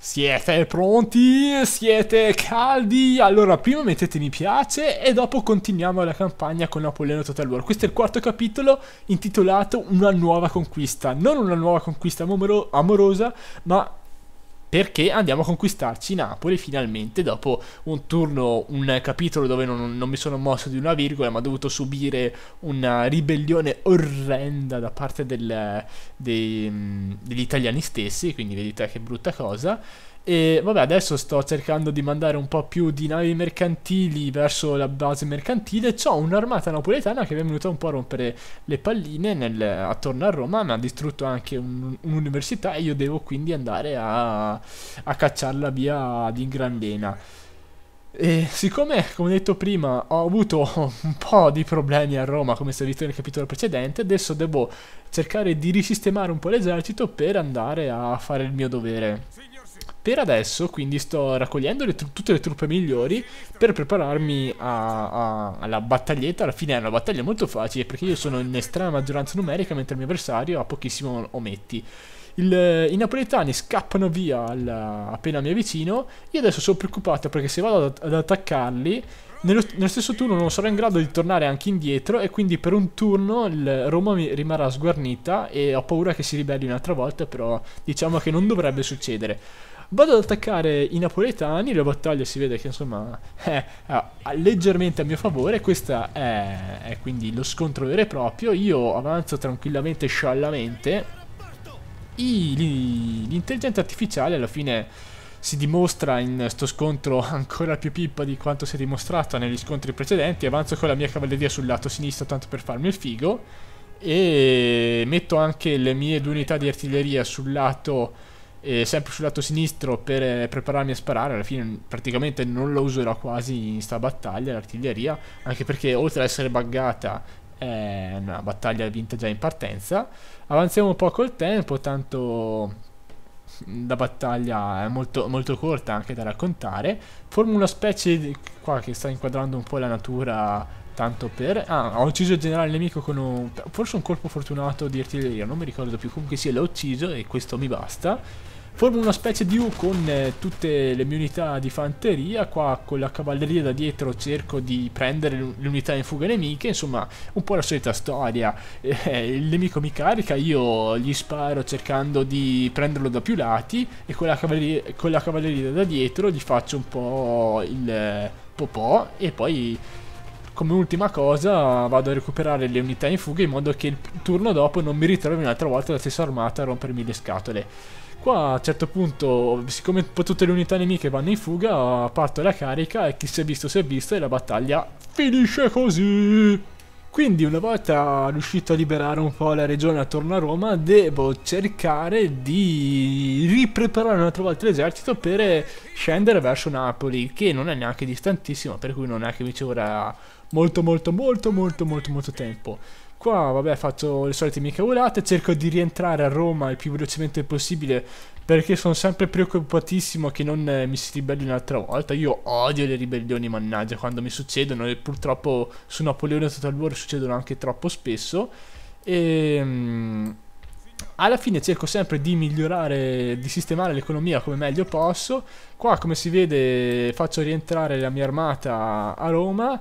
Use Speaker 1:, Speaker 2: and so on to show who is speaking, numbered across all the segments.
Speaker 1: Siete pronti? Siete caldi? Allora prima mettete mi piace e dopo continuiamo la campagna con Napoleone Total War. Questo è il quarto capitolo intitolato Una nuova conquista. Non una nuova conquista amorosa, ma perché andiamo a conquistarci Napoli finalmente dopo un turno, un capitolo dove non, non, mi sono mosso di una virgola ma ho dovuto subire una ribellione orrenda da parte del, dei, mm, degli italiani stessi, quindi vedete che brutta cosa. E vabbè, adesso sto cercando di mandare un po' più di navi mercantili verso la base mercantile. C'ho un'armata napoletana che mi è venuta un po' a rompere le palline nel, attorno a Roma, ma ha distrutto anche un'università un e io devo quindi andare a, a cacciarla via ad Ingrandena. E siccome, come detto prima, ho avuto un po' di problemi a Roma, come si è visto nel capitolo precedente, adesso devo cercare di risistemare un po' l'esercito per andare a fare il mio dovere. Signor per adesso quindi sto raccogliendo le tutte le truppe migliori per prepararmi a, a, alla battaglietta, alla fine è una battaglia molto facile perché io sono in estrema maggioranza numerica mentre il mio avversario ha pochissimo ometti. Il, I napoletani scappano via alla, appena mi avvicino, io adesso sono preoccupato perché se vado ad, ad attaccarli nello, nello, stesso turno non sarò in grado di tornare anche indietro e quindi per un turno il Roma rimarrà sguarnita e ho paura che si ribelli un'altra volta, però diciamo che non dovrebbe succedere. Vado ad attaccare i napoletani, la battaglia si vede che insomma è, eh, leggermente a mio favore, questo è, è, quindi lo scontro vero e proprio, io avanzo tranquillamente e sciallamente, l'intelligenza artificiale alla fine si dimostra in questo scontro ancora più pippa di quanto si è dimostrato negli scontri precedenti, avanzo con la mia cavalleria sul lato sinistro tanto per farmi il figo, e metto anche le mie due unità di artiglieria sul lato e sempre sul lato sinistro per eh, prepararmi a sparare alla fine praticamente non lo userò quasi in sta battaglia l'artiglieria anche perché oltre ad essere buggata è una battaglia vinta già in partenza avanziamo un po' col tempo tanto la battaglia è molto, molto corta anche da raccontare forma una specie di, qua che sta inquadrando un po' la natura Tanto per... Ah, ho ucciso il generale nemico con un... Forse un colpo fortunato di artiglieria, non mi ricordo più. Comunque sì, l'ho ucciso e questo mi basta. Formo una specie di U con eh, tutte le mie unità di fanteria. Qua con la cavalleria da dietro cerco di prendere le unità in fuga nemiche. Insomma, un po' la solita storia. Eh, eh, il nemico mi carica, io gli sparo cercando di prenderlo da più lati. E con la cavalleria, con la cavalleria da dietro gli faccio un po' il... Eh, popò e poi come ultima cosa vado a recuperare le unità in fuga in modo che il turno dopo non mi ritrovi un'altra volta la stessa armata a rompermi le scatole. Qua a un certo punto, siccome tutte le unità nemiche vanno in fuga, parto la carica e chi si è visto si è visto e la battaglia finisce così. Quindi una volta riuscito a liberare un po' la regione attorno a Roma, devo cercare di ripreparare un'altra volta l'esercito per scendere verso Napoli, che non è neanche distantissimo, per cui non è che mi ci vorrà molto molto molto molto molto molto tempo. Qua, vabbè, faccio le solite mie cavolate, cerco di rientrare a Roma il più velocemente possibile perché sono sempre preoccupatissimo che non eh, mi si ribelli un'altra volta. Io odio le ribellioni, mannaggia, quando mi succedono e purtroppo su Napoleone e Total War succedono anche troppo spesso. E... Ehm, Mh, alla fine cerco sempre di migliorare, di sistemare l'economia come meglio posso. Qua, come si vede, faccio rientrare la mia armata a Roma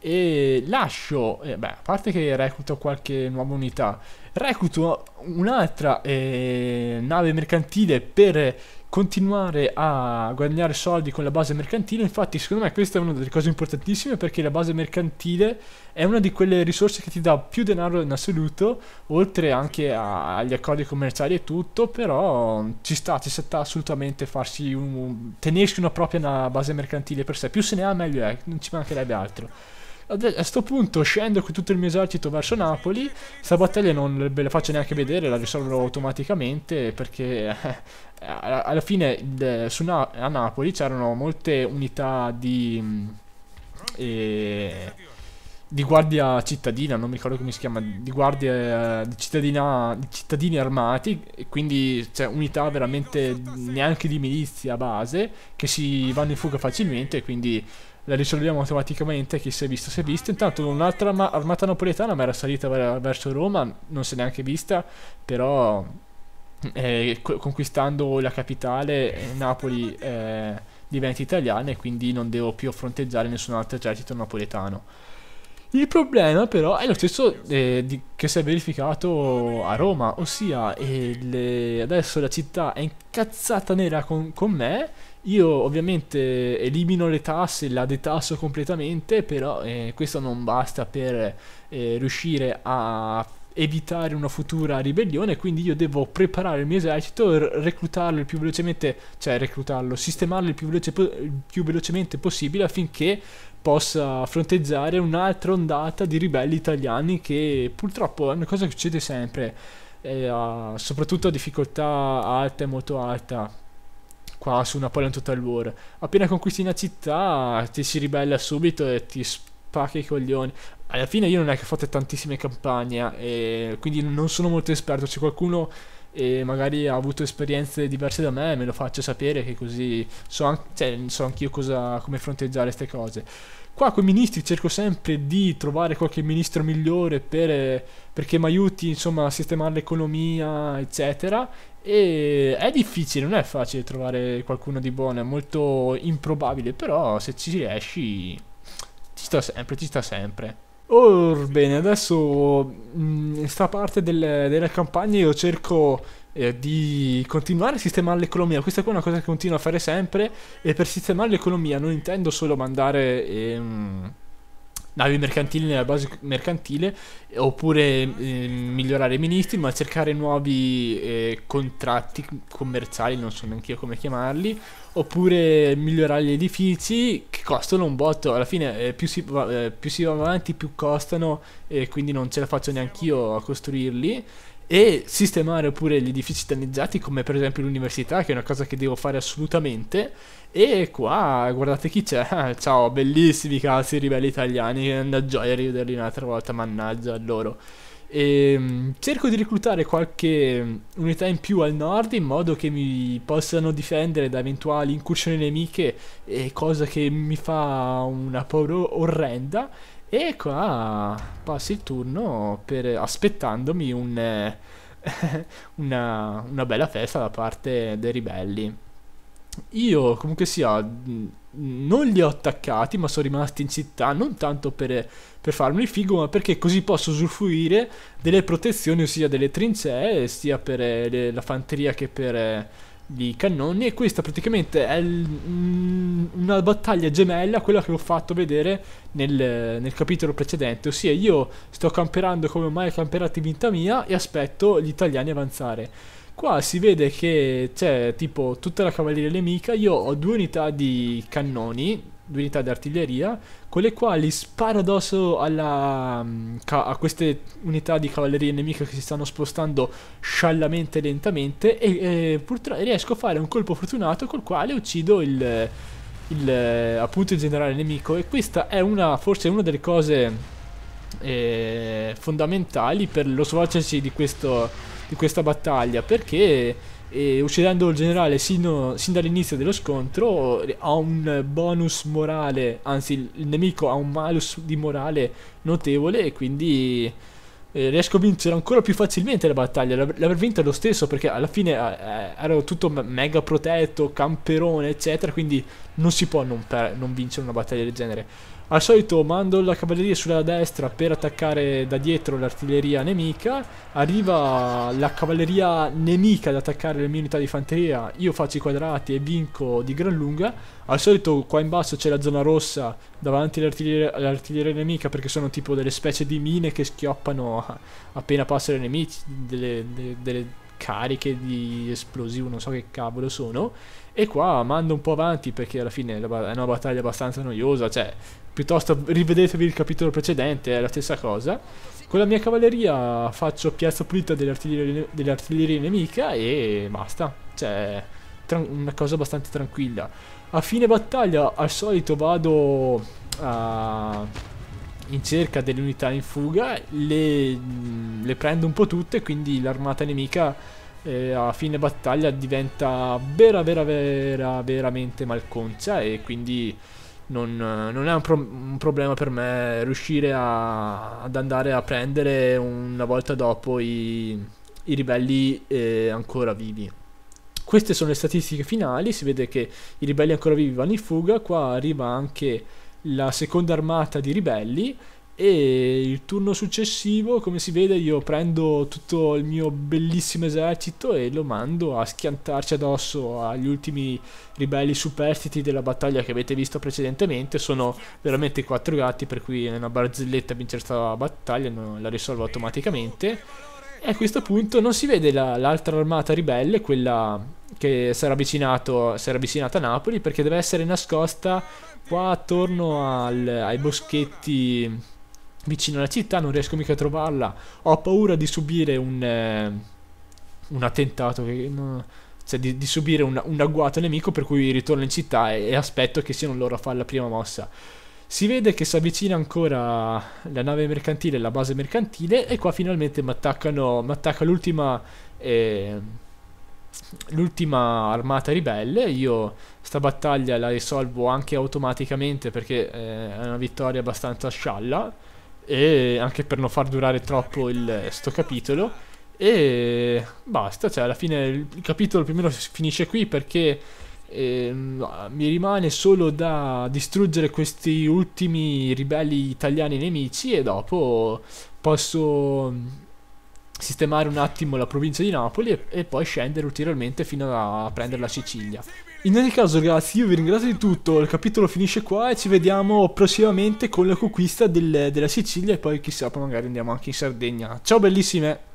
Speaker 1: e lascio, eh, beh, a parte che recuto qualche nuova unità, recuto un'altra eh, nave mercantile per continuare a guadagnare soldi con la base mercantile, infatti secondo me questa è una delle cose importantissime perché la base mercantile è una di quelle risorse che ti dà più denaro in assoluto, oltre anche a, agli accordi commerciali e tutto, però ci sta, ci sta assolutamente farsi un, tenersi una propria una base mercantile per sé, più se ne ha meglio è, non ci mancherebbe altro. A questo punto scendo con tutto il mio esercito verso Napoli, questa battaglia non ve la faccio neanche vedere, la risolvo automaticamente perché eh, alla fine su Na a Napoli c'erano molte unità di... Eh, di guardia cittadina, non mi ricordo come si chiama, di guardia di, cittadina, di cittadini armati, quindi cioè, unità veramente neanche di milizia base che si vanno in fuga facilmente, quindi la risolviamo automaticamente, chi si è visto si è visto. Intanto un'altra armata napoletana mi era salita verso Roma, non si è neanche vista, però eh, conquistando la capitale eh, Napoli eh, diventa italiana e quindi non devo più fronteggiare nessun altro esercito napoletano. Il problema però è lo stesso eh, di, che si è verificato a Roma, ossia il, eh, adesso la città è incazzata nera con, con, me, io ovviamente elimino le tasse, la detasso completamente, però eh, questo non basta per eh, riuscire a evitare una futura ribellione, quindi io devo preparare il mio esercito, reclutarlo il più velocemente, cioè reclutarlo, sistemarlo il più, veloce, il più velocemente possibile affinché possa fronteggiare un'altra ondata di ribelli italiani che purtroppo è una cosa che succede sempre, eh, soprattutto a difficoltà alta e molto alta qua su Napoleon Total War. Appena conquisti una città ti si ribella subito e ti pacche i coglioni. Alla fine io non è che ho fatto tantissime campagne, eh, quindi non sono molto esperto. Se qualcuno eh, magari ha avuto esperienze diverse da me, me lo faccia sapere che così so, an- cioè, so anch'io cosa, come fronteggiare queste cose. Qua con i ministri cerco sempre di trovare qualche ministro migliore per, perché mi aiuti insomma, a sistemare l'economia, eccetera. E è difficile, non è facile trovare qualcuno di buono, è molto improbabile, però se ci riesci ci sto sempre, ci sto sempre. Orbene, adesso mh, mm, sta parte del, della campagna io cerco eh, di continuare a sistemare l'economia. Questa qua è una cosa che continuo a fare sempre e per sistemare l'economia non intendo solo mandare... Ehm, navi mercantili nella base mercantile eh, oppure eh, migliorare i ministri ma cercare nuovi eh, contratti commerciali non so neanche io come chiamarli oppure migliorare gli edifici costano un botto, alla fine eh, più, si va, eh, più, si va, avanti più costano e quindi non ce la faccio neanche io a costruirli e sistemare pure gli edifici danneggiati come per esempio l'università che è una cosa che devo fare assolutamente e qua guardate chi c'è, ciao bellissimi cazzi ribelli italiani, è una gioia rivederli un'altra volta, mannaggia loro. E ehm, cerco di reclutare qualche mm, unità in più al nord in modo che mi possano difendere da eventuali incursioni nemiche, e cosa che mi fa una paura orrenda. E ecco, qua ah, passi il turno per, aspettandomi un, eh, una, una bella festa da parte dei ribelli. Io comunque sia mm, non li ho attaccati, ma sono rimasti in città non tanto per, per farmi il figo, ma perché così posso usufruire delle protezioni, ossia delle trincee, sia per eh, le, la fanteria che per eh, i cannoni e questa praticamente è mm, una battaglia gemella a quella che ho fatto vedere nel, nel, capitolo precedente ossia io sto camperando come mai camperati in vita mia e aspetto gli italiani avanzare Qua si vede che c'è tipo tutta la cavalleria nemica, io ho due unità di cannoni, due unità di artiglieria, con le quali sparo addosso alla, mm, a queste unità di cavalleria nemica che si stanno spostando sciallamente lentamente e, e purtroppo riesco a fare un colpo fortunato col quale uccido il, il, appunto il generale nemico e questa è una, forse una delle cose eh, fondamentali per lo svolgersi di questo di questa battaglia perché eh, uccidendo il generale sino, sin dall'inizio dello scontro eh, ha un bonus morale, anzi il nemico ha un malus di morale notevole e quindi eh, riesco a vincere ancora più facilmente la battaglia. l'avrei vinta lo stesso perché alla fine eh, eh ero tutto mega protetto, camperone eccetera, quindi non si può non, non vincere una battaglia del genere. Al solito mando la cavalleria sulla destra per attaccare da dietro l'artiglieria nemica, arriva la cavalleria nemica ad attaccare le mie unità di fanteria, io faccio i quadrati e vinco di gran lunga. Al solito qua in basso c'è la zona rossa davanti all'artiglieria nemica perché sono tipo delle specie di mine che schioppano appena passano i nemici, delle, delle, delle cariche di esplosivo, non so che cavolo sono. E qua mando un po' avanti perché alla fine è una battaglia abbastanza noiosa, cioè piuttosto rivedetevi il capitolo precedente, è la stessa cosa. Con la mia cavalleria faccio piazza pulita dell'artiglieria dell nemica e basta, cioè una cosa abbastanza tranquilla. A fine battaglia al solito vado a in cerca delle unità in fuga, le, le prende un po' tutte, quindi l'armata nemica eh, a fine battaglia diventa vera, vera, vera, veramente malconcia e quindi non, non è un, pro un, problema per me riuscire a, ad andare a prendere una volta dopo i, i ribelli eh, ancora vivi. Queste sono le statistiche finali, si vede che i ribelli ancora vivi vanno in fuga, qua arriva anche la seconda armata di ribelli e il turno successivo, come si vede, io prendo tutto il mio bellissimo esercito e lo mando a schiantarci addosso agli ultimi ribelli superstiti della battaglia che avete visto precedentemente. Sono veramente quattro gatti, per cui è una barzelletta vincere questa battaglia, non la risolvo automaticamente. E a questo punto non si vede l'altra armata ribelle, quella che si era, avvicinata a Napoli, perché deve essere nascosta qua attorno al, ai boschetti vicino alla città, non riesco mica a trovarla. Ho paura di subire un, eh, un attentato, che, no, cioè di, di subire un, un, agguato nemico, per cui ritorno in città e, e aspetto che siano loro a fare la prima mossa. Si vede che si avvicina ancora la nave mercantile, la base mercantile, e qua finalmente mi attacca l'ultima, eh, l'ultima armata ribelle. Io sta battaglia la risolvo anche automaticamente perché eh, è una vittoria abbastanza scialla, e anche per non far durare troppo il, sto capitolo. E basta, cioè alla fine il capitolo più o meno finisce qui perché eh, mi rimane solo da distruggere questi ultimi ribelli italiani nemici e dopo posso mm, sistemare un attimo la provincia di Napoli e, e poi scendere ulteriormente fino a prendere la Sicilia. In ogni caso ragazzi io vi ringrazio di tutto, il capitolo finisce qua e ci vediamo prossimamente con la conquista del, della Sicilia e poi chissà poi magari andiamo anche in Sardegna. Ciao bellissime!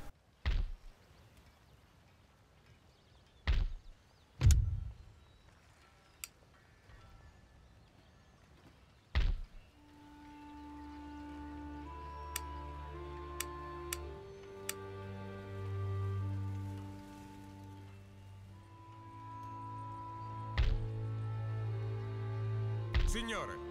Speaker 1: сутенеры.